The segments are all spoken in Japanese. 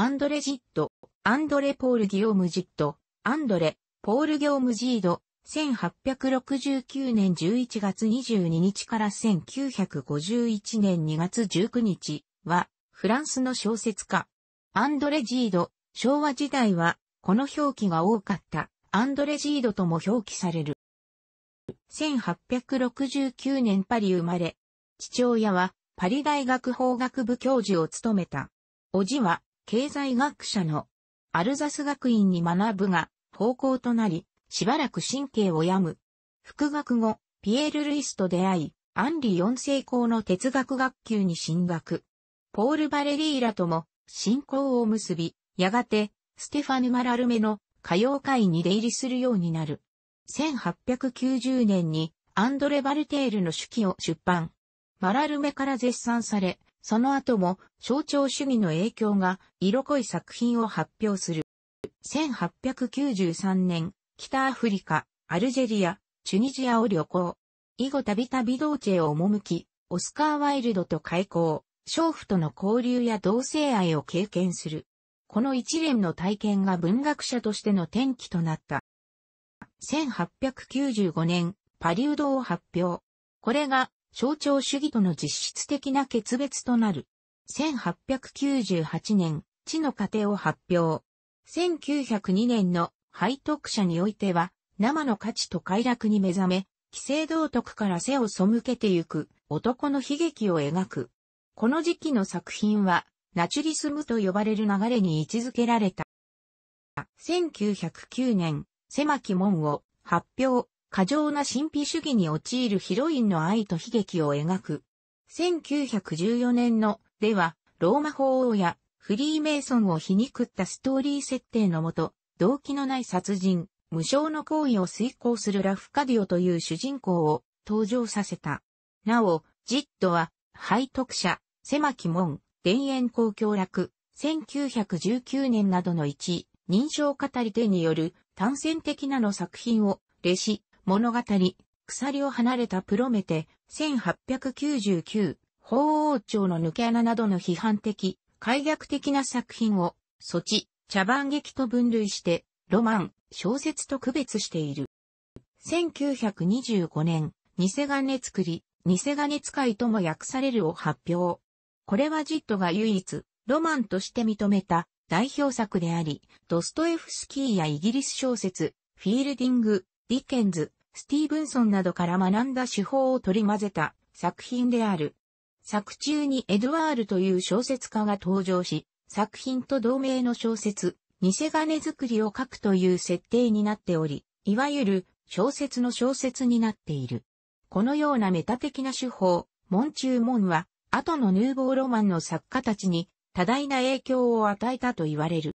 アンドレ・ジッド、アンドレ・ポール・ギオム・ジッド、アンドレ、ポール・ギオム・ジード、1869年11月22日から1951年2月19日は、フランスの小説家。アンドレ・ジード、昭和時代は、この表記が多かった、アンドレ・ジードとも表記される。1869年パリ生まれ、父親はパリ大学法学部教授を務めた。おじは経済学者のアルザス学院に学ぶが、方向となり、しばらく神経を病む。復学後、ピエール・ルイスと出会い、アンリ4世公の哲学学級に進学。ポール・バレリーラとも、信仰を結び、やがて、ステファヌ・マラルメの歌謡会に出入りするようになる。1890年に、アンドレ・バルテールの手記を出版。マラルメから絶賛され、その後も象徴主義の影響が色濃い作品を発表する。1893年、北アフリカ、アルジェリア、チュニジアを旅行。以後たびたび同ーへを赴き、オスカー・ワイルドと開校、娼婦との交流や同性愛を経験する。この一連の体験が文学者としての転機となった。1895年、パリウドを発表。これが象徴主義との実質的な決別となる。1898年、地の過程を発表。1902年の背徳者においては、生の価値と快楽に目覚め、既成道徳から背を背けてゆく男の悲劇を描く。この時期の作品は、ナチュリスムと呼ばれる流れに位置づけられた。1909年、狭き門を発表。過剰な神秘主義に陥るヒロインの愛と悲劇を描く。1914年の、では、ローマ法王やフリーメイソンを皮肉ったストーリー設定のもと、動機のない殺人、無償の行為を遂行するラフカディオという主人公を登場させた。なお、ジッドは、背徳者、狭き門、田園公共楽、1919年などの一、認証語り手による単線的なの作品を、レシ、物語、鎖を離れたプロメテ、1899、法王朝の抜け穴などの批判的、解虐的な作品を、措置、茶番劇と分類して、ロマン、小説と区別している。1925年、偽金作り、偽金使いとも訳されるを発表。これはジットが唯一、ロマンとして認めた代表作であり、ドストエフスキーやイギリス小説、フィールディング、ディケンズ、スティーブンソンなどから学んだ手法を取り混ぜた作品である。作中にエドワールという小説家が登場し、作品と同名の小説、偽金作りを書くという設定になっており、いわゆる小説の小説になっている。このようなメタ的な手法、門中門は、後のヌーボーロマンの作家たちに多大な影響を与えたと言われる。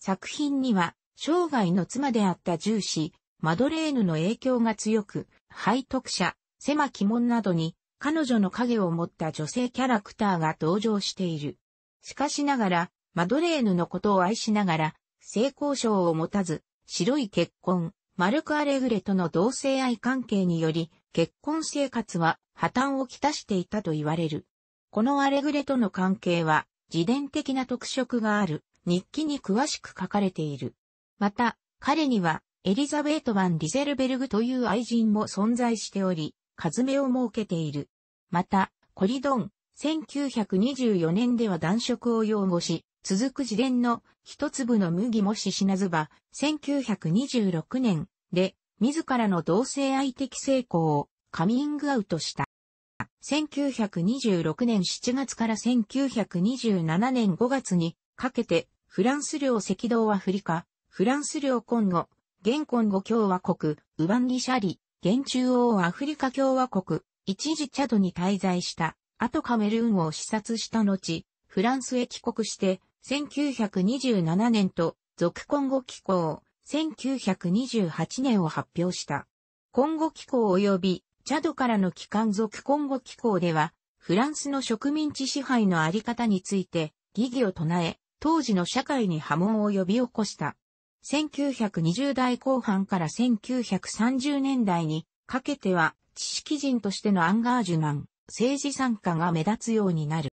作品には、生涯の妻であったジューシマドレーヌの影響が強く、背徳者、狭き門などに、彼女の影を持った女性キャラクターが登場している。しかしながら、マドレーヌのことを愛しながら、性交渉を持たず、白い結婚、マルク・アレグレとの同性愛関係により、結婚生活は破綻をきたしていたと言われる。このアレグレとの関係は、自伝的な特色がある、日記に詳しく書かれている。また、彼には、エリザベート・ワン・リゼルベルグという愛人も存在しており、数目を設けている。また、コリドン、1924年では男色を擁護し、続く自伝の一粒の麦もし死なずば、1926年で自らの同性愛的成功をカミングアウトした。1926年7月から1927年5月にかけてフランス領赤道アフリカ、フランス領コンゴ、現今後共和国、ウバンギシャリ、現中央アフリカ共和国、一時チャドに滞在した、後カメルーンを視察した後、フランスへ帰国して、1927年と、続今後機構、1928年を発表した。今後機構及び、チャドからの帰還続今後機構では、フランスの植民地支配のあり方について、疑義を唱え、当時の社会に波紋を呼び起こした。1920代後半から1930年代にかけては知識人としてのアンガージュマン、政治参加が目立つようになる。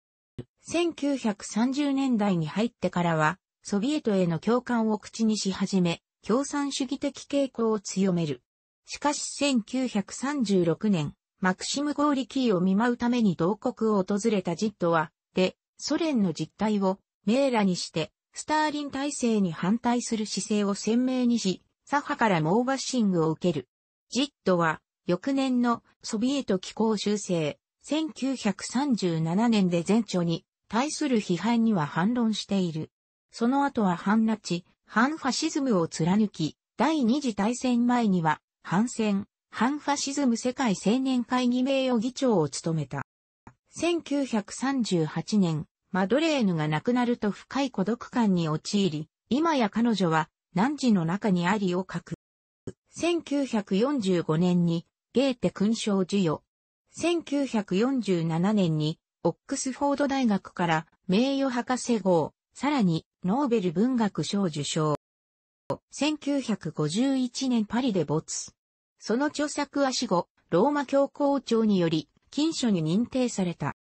1930年代に入ってからは、ソビエトへの共感を口にし始め、共産主義的傾向を強める。しかし1936年、マクシム・ゴーリキーを見舞うために同国を訪れたジットは、で、ソ連の実態を、明らにして、スターリン体制に反対する姿勢を鮮明にし、左派から猛バッシングを受ける。ジットは、翌年のソビエト機構修正、1937年で前著に対する批判には反論している。その後は反ナチ、反ファシズムを貫き、第二次大戦前には、反戦、反ファシズム世界青年会議名誉議長を務めた。1938年、マドレーヌが亡くなると深い孤独感に陥り、今や彼女は、汝の中にありを書く。1945年に、ゲーテ勲章授与。1947年に、オックスフォード大学から名誉博士号、さらに、ノーベル文学賞受賞。1951年パリで没。その著作は死後、ローマ教皇庁により、禁書に認定された。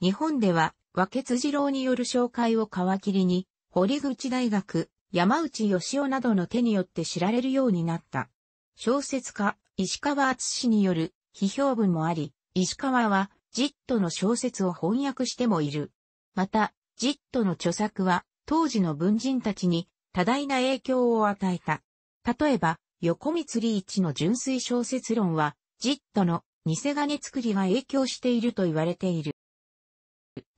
日本では、和血二郎による紹介を皮切りに、堀口大学、山内義雄などの手によって知られるようになった。小説家、石川厚氏による批評文もあり、石川は、ジットの小説を翻訳してもいる。また、ジットの著作は、当時の文人たちに多大な影響を与えた。例えば、横光理一の純粋小説論は、ジットの偽金作りが影響していると言われている。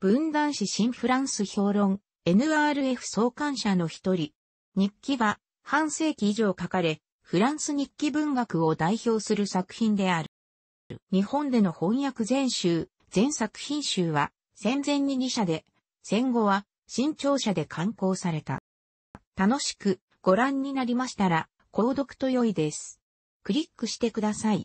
文壇誌新フランス評論、NRF 創刊者の一人。日記は、半世紀以上書かれ、フランス日記文学を代表する作品である。日本での翻訳全集、全作品集は、戦前に2社で、戦後は、新潮社で刊行された。楽しくご覧になりましたら、購読と良いです。クリックしてください。